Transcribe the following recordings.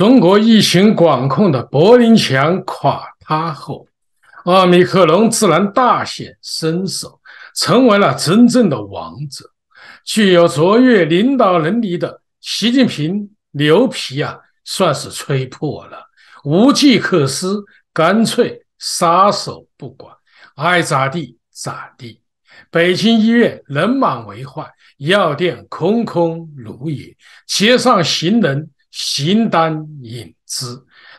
中国疫情管控的柏林墙垮塌后，奥密克戎自然大显身手，成为了真正的王者。具有卓越领导能力的习近平牛皮啊，算是吹破了，无计可施，干脆撒手不管，爱咋地咋地。北京医院人满为患，药店空空如也，街上行人。形单影只，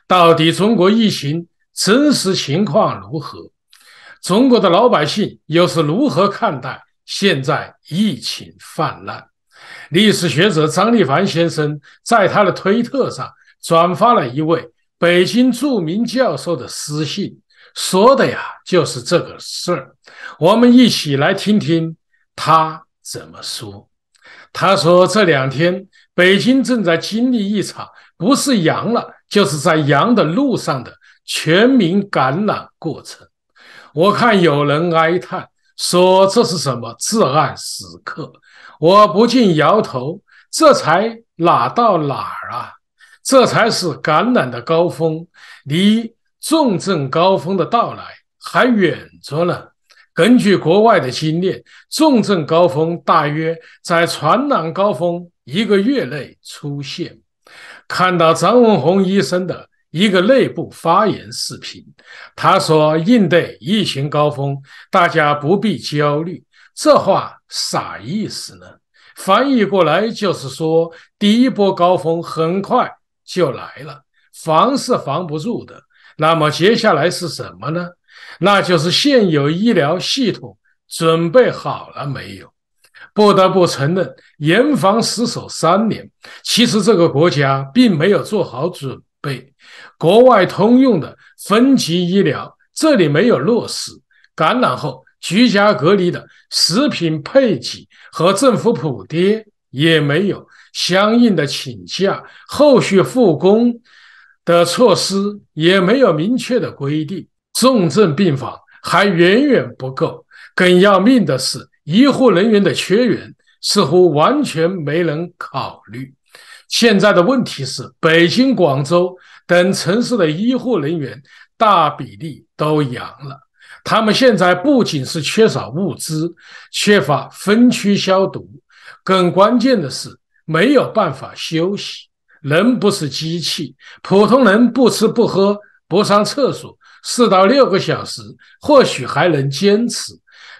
到底中国疫情真实情况如何？中国的老百姓又是如何看待现在疫情泛滥？历史学者张立凡先生在他的推特上转发了一位北京著名教授的私信，说的呀就是这个事儿。我们一起来听听他怎么说。他说：“这两天北京正在经历一场不是阳了，就是在阳的路上的全民感染过程。”我看有人哀叹说：“这是什么至暗时刻？”我不禁摇头：“这才哪到哪儿啊？这才是感染的高峰，离重症高峰的到来还远着呢。”根据国外的经验，重症高峰大约在传染高峰一个月内出现。看到张文宏医生的一个内部发言视频，他说：“应对疫情高峰，大家不必焦虑。”这话啥意思呢？翻译过来就是说，第一波高峰很快就来了，防是防不住的。那么接下来是什么呢？那就是现有医疗系统准备好了没有？不得不承认，严防死守三年，其实这个国家并没有做好准备。国外通用的分级医疗这里没有落实，感染后居家隔离的食品配给和政府补贴也没有相应的请假，后续复工的措施也没有明确的规定。重症病房还远远不够，更要命的是医护人员的缺员似乎完全没人考虑。现在的问题是，北京、广州等城市的医护人员大比例都阳了，他们现在不仅是缺少物资，缺乏分区消毒，更关键的是没有办法休息。人不是机器，普通人不吃不喝不上厕所。四到六个小时或许还能坚持，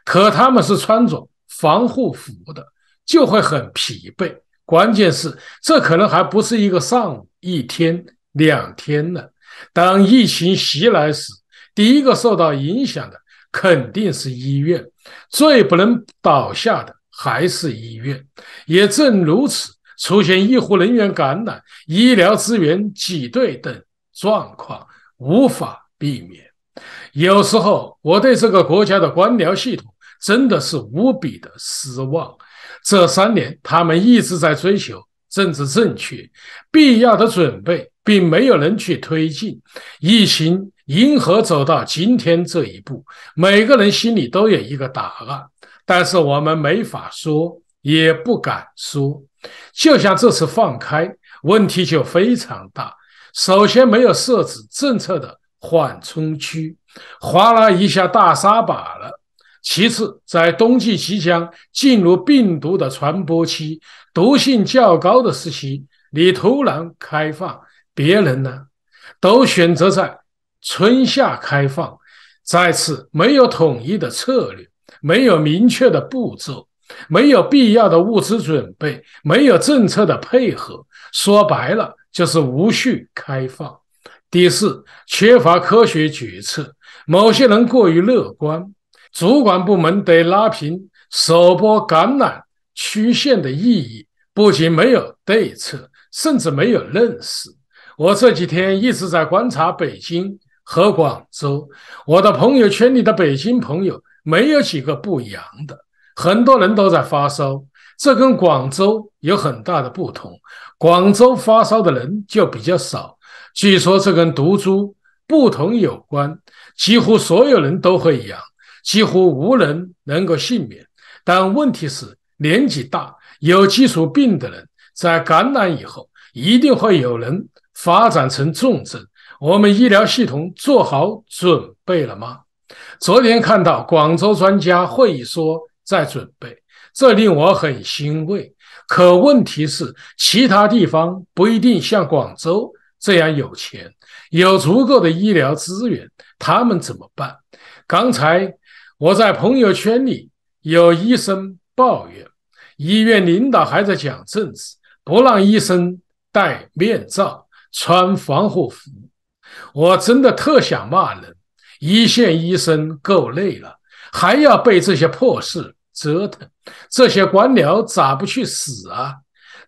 可他们是穿着防护服的，就会很疲惫。关键是这可能还不是一个上午、一天、两天呢。当疫情袭来时，第一个受到影响的肯定是医院，最不能倒下的还是医院。也正如此，出现医护人员感染、医疗资源挤兑等状况，无法。避免。有时候，我对这个国家的官僚系统真的是无比的失望。这三年，他们一直在追求政治正确，必要的准备并没有人去推进。疫情因何走到今天这一步，每个人心里都有一个答案，但是我们没法说，也不敢说。就像这次放开，问题就非常大。首先，没有设置政策的。缓冲区，哗啦一下大沙把了。其次，在冬季即将进入病毒的传播期、毒性较高的时期，你突然开放，别人呢都选择在春夏开放。再次，没有统一的策略，没有明确的步骤，没有必要的物资准备，没有政策的配合，说白了就是无序开放。第四，缺乏科学决策。某些人过于乐观，主管部门得拉平首波感染曲线的意义不仅没有对策，甚至没有认识。我这几天一直在观察北京和广州，我的朋友圈里的北京朋友没有几个不阳的，很多人都在发烧，这跟广州有很大的不同。广州发烧的人就比较少。据说这跟毒株不同有关，几乎所有人都会阳，几乎无人能够幸免。但问题是，年纪大、有基础病的人，在感染以后，一定会有人发展成重症。我们医疗系统做好准备了吗？昨天看到广州专家会议说在准备，这令我很欣慰。可问题是，其他地方不一定像广州。这样有钱，有足够的医疗资源，他们怎么办？刚才我在朋友圈里有医生抱怨，医院领导还在讲政治，不让医生戴面罩、穿防护服。我真的特想骂人！一线医生够累了，还要被这些破事折腾。这些官僚咋不去死啊？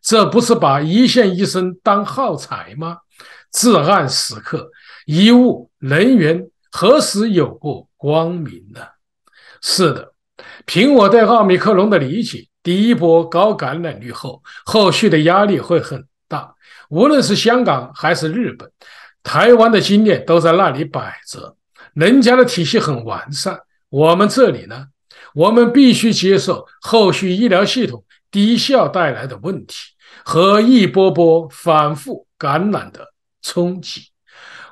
这不是把一线医生当耗材吗？至暗时刻，医务人员何时有过光明呢？是的，凭我对奥密克戎的理解，第一波高感染率后，后续的压力会很大。无论是香港还是日本、台湾的经验都在那里摆着，人家的体系很完善。我们这里呢，我们必须接受后续医疗系统低效带来的问题和一波波反复感染的。冲击！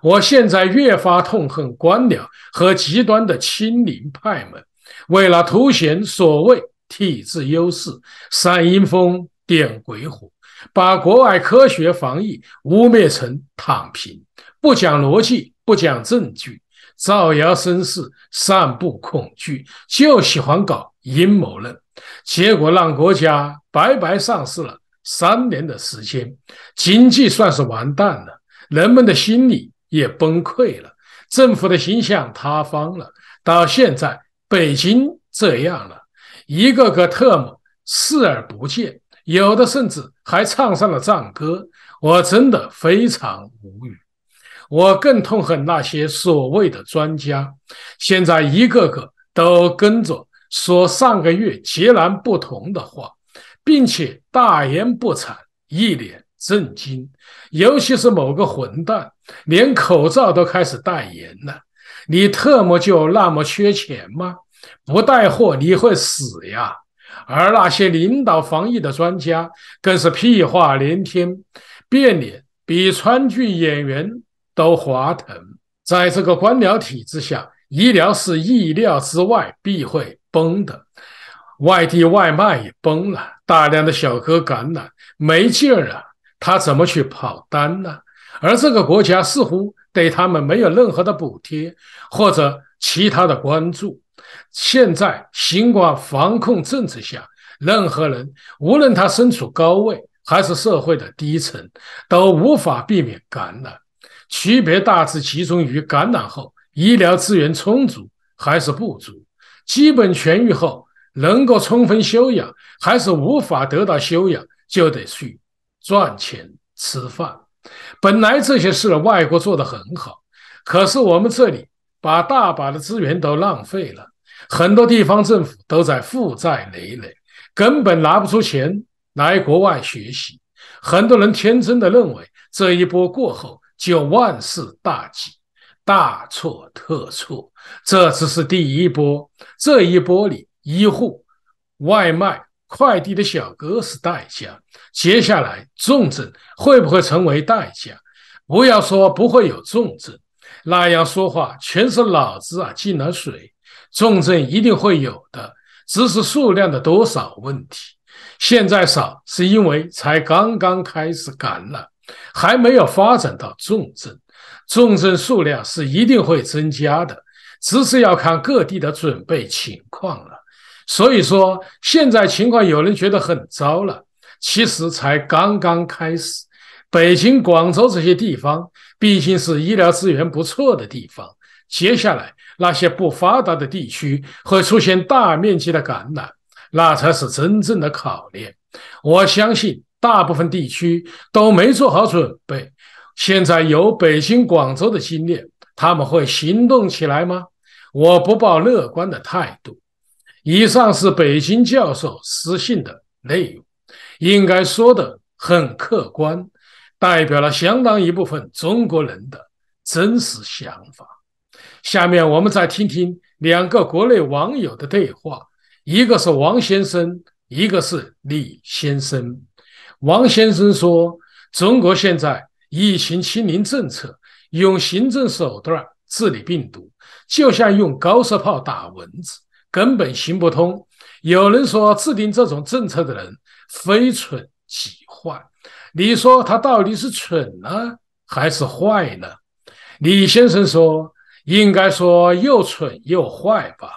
我现在越发痛恨官僚和极端的亲民派们。为了凸显所谓体制优势，煽阴风点鬼火，把国外科学防疫污蔑成躺平，不讲逻辑，不讲证据，造谣生事，散布恐惧，就喜欢搞阴谋论。结果让国家白白丧失了三年的时间，经济算是完蛋了。人们的心理也崩溃了，政府的形象塌方了。到现在，北京这样了，一个个特么视而不见，有的甚至还唱上了赞歌。我真的非常无语。我更痛恨那些所谓的专家，现在一个个都跟着说上个月截然不同的话，并且大言不惭，一脸。震惊！尤其是某个混蛋，连口罩都开始代言了。你特么就那么缺钱吗？不带货你会死呀！而那些领导防疫的专家更是屁话连天，变脸比川剧演员都滑腾。在这个官僚体制下，医疗是意料之外必会崩的，外地外卖也崩了，大量的小哥感染，没劲儿啊！他怎么去跑单呢？而这个国家似乎对他们没有任何的补贴或者其他的关注。现在新冠防控政策下，任何人无论他身处高位还是社会的低层，都无法避免感染。区别大致集中于感染后医疗资源充足还是不足，基本痊愈后能够充分休养还是无法得到休养，就得去。赚钱吃饭，本来这些事外国做得很好，可是我们这里把大把的资源都浪费了，很多地方政府都在负债累累，根本拿不出钱来国外学习。很多人天真的认为这一波过后就万事大吉，大错特错。这只是第一波，这一波里，医护、外卖。快递的小哥是代价，接下来重症会不会成为代价？不要说不会有重症，那样说话全是脑子啊进了水。重症一定会有的，只是数量的多少问题。现在少是因为才刚刚开始感染，还没有发展到重症，重症数量是一定会增加的，只是要看各地的准备情况了。所以说，现在情况有人觉得很糟了，其实才刚刚开始。北京、广州这些地方毕竟是医疗资源不错的地方，接下来那些不发达的地区会出现大面积的感染，那才是真正的考验。我相信大部分地区都没做好准备。现在有北京、广州的经验，他们会行动起来吗？我不抱乐观的态度。以上是北京教授私信的内容，应该说的很客观，代表了相当一部分中国人的真实想法。下面我们再听听两个国内网友的对话，一个是王先生，一个是李先生。王先生说：“中国现在疫情清零政策，用行政手段治理病毒，就像用高射炮打蚊子。”根本行不通。有人说，制定这种政策的人非蠢即坏。你说他到底是蠢呢，还是坏呢？李先生说，应该说又蠢又坏吧。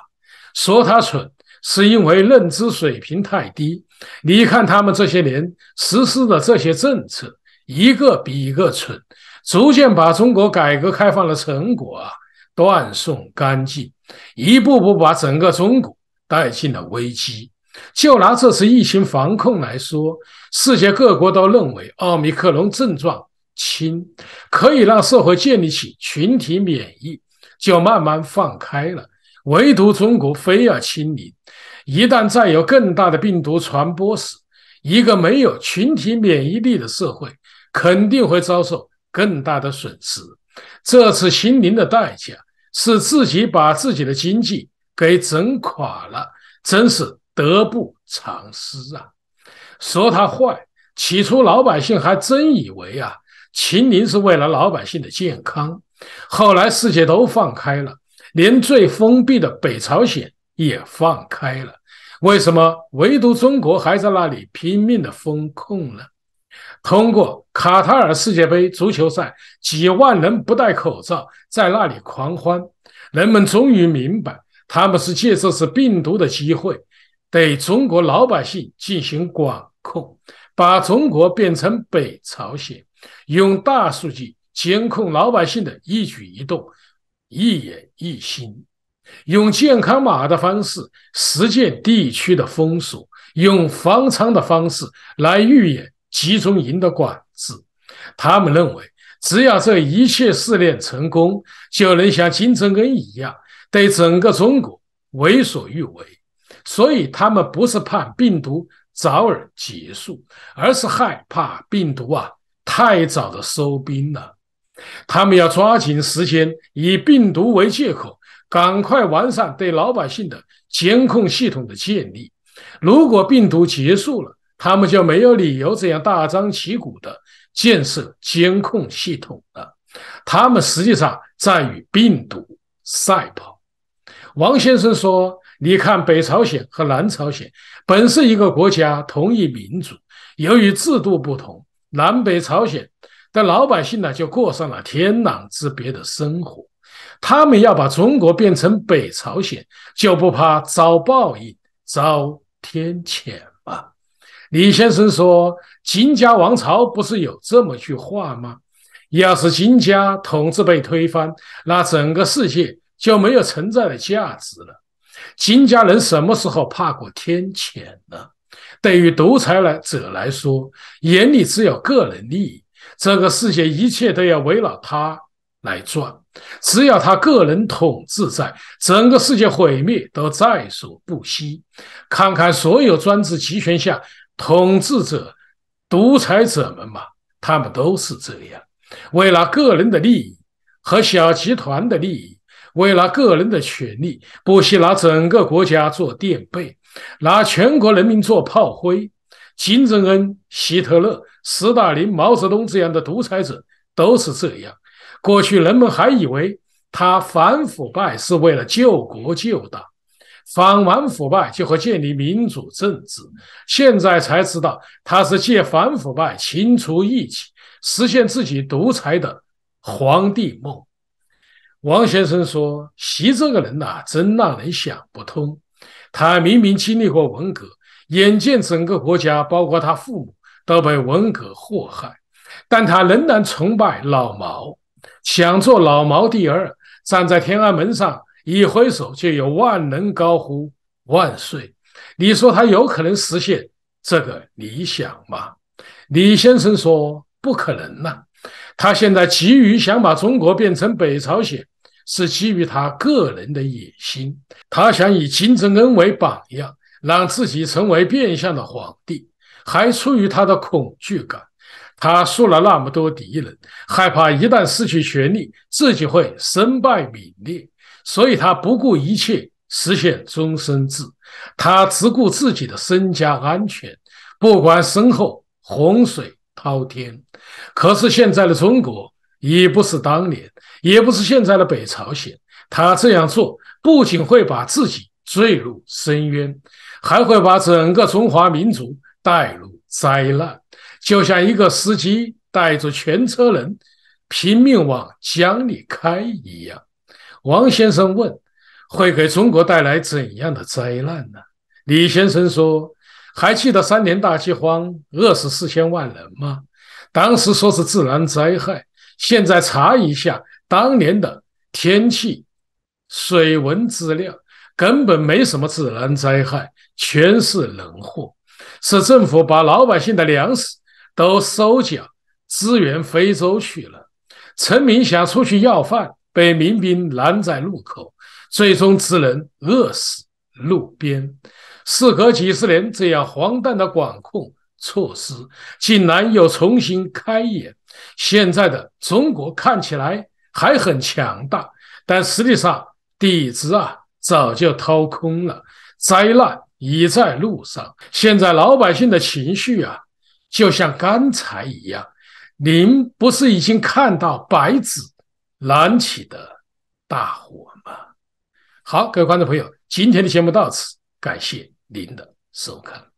说他蠢，是因为认知水平太低。你看他们这些年实施的这些政策，一个比一个蠢，逐渐把中国改革开放的成果啊断送干净。一步步把整个中国带进了危机。就拿这次疫情防控来说，世界各国都认为奥密克戎症状轻，可以让社会建立起群体免疫，就慢慢放开了。唯独中国非要清零，一旦再有更大的病毒传播时，一个没有群体免疫力的社会肯定会遭受更大的损失。这次清零的代价。是自己把自己的经济给整垮了，真是得不偿失啊！说他坏，起初老百姓还真以为啊，秦岭是为了老百姓的健康。后来世界都放开了，连最封闭的北朝鲜也放开了，为什么唯独中国还在那里拼命的封控呢？通过卡塔尔世界杯足球赛，几万人不戴口罩在那里狂欢，人们终于明白，他们是借这次病毒的机会，对中国老百姓进行管控，把中国变成北朝鲜，用大数据监控老百姓的一举一动、一言一行，用健康码的方式实践地区的风俗，用方舱的方式来预演。集中营的管制，他们认为只要这一切试炼成功，就能像金正恩一样对整个中国为所欲为。所以他们不是盼病毒早日结束，而是害怕病毒啊太早的收兵了。他们要抓紧时间，以病毒为借口，赶快完善对老百姓的监控系统的建立。如果病毒结束了，他们就没有理由这样大张旗鼓的建设监控系统了。他们实际上在与病毒赛跑。王先生说：“你看，北朝鲜和南朝鲜本是一个国家、同一民族，由于制度不同，南北朝鲜的老百姓呢就过上了天壤之别的生活。他们要把中国变成北朝鲜，就不怕遭报应、遭天谴？”李先生说：“金家王朝不是有这么句话吗？要是金家统治被推翻，那整个世界就没有存在的价值了。金家人什么时候怕过天谴呢？对于独裁来者来说，眼里只有个人利益，这个世界一切都要围绕他来转。只要他个人统治在，整个世界毁灭都在所不惜。看看所有专制集权下。”统治者、独裁者们嘛，他们都是这样，为了个人的利益和小集团的利益，为了个人的权利，不惜拿整个国家做垫背，拿全国人民做炮灰。金正恩、希特勒、斯大林、毛泽东这样的独裁者都是这样。过去人们还以为他反腐败是为了救国救党。反完腐败就和建立民主政治，现在才知道他是借反腐败清除异己，实现自己独裁的皇帝梦。王先生说：“习这个人呐，真让人想不通。他明明经历过文革，眼见整个国家，包括他父母都被文革祸害，但他仍然崇拜老毛，想做老毛第二，站在天安门上。”一挥手就有万能高呼万岁，你说他有可能实现这个理想吗？李先生说不可能啊。他现在急于想把中国变成北朝鲜，是基于他个人的野心。他想以金正恩为榜样，让自己成为变相的皇帝，还出于他的恐惧感。他输了那么多敌人，害怕一旦失去权力，自己会身败名裂。所以他不顾一切实现终身制，他只顾自己的身家安全，不管身后洪水滔天。可是现在的中国已不是当年，也不是现在的北朝鲜。他这样做不仅会把自己坠入深渊，还会把整个中华民族带入灾难，就像一个司机带着全车人拼命往江里开一样。王先生问：“会给中国带来怎样的灾难呢？”李先生说：“还记得三年大饥荒，饿死四千万人吗？当时说是自然灾害，现在查一下当年的天气、水文资料，根本没什么自然灾害，全是人祸。是政府把老百姓的粮食都收缴，支援非洲去了。陈民想出去要饭。”被民兵拦在路口，最终只能饿死路边。事隔几十年，这样荒诞的管控措施竟然又重新开演。现在的中国看起来还很强大，但实际上底子啊早就掏空了，灾难已在路上。现在老百姓的情绪啊，就像刚才一样。您不是已经看到白纸？燃起的大火吗？好，各位观众朋友，今天的节目到此，感谢您的收看。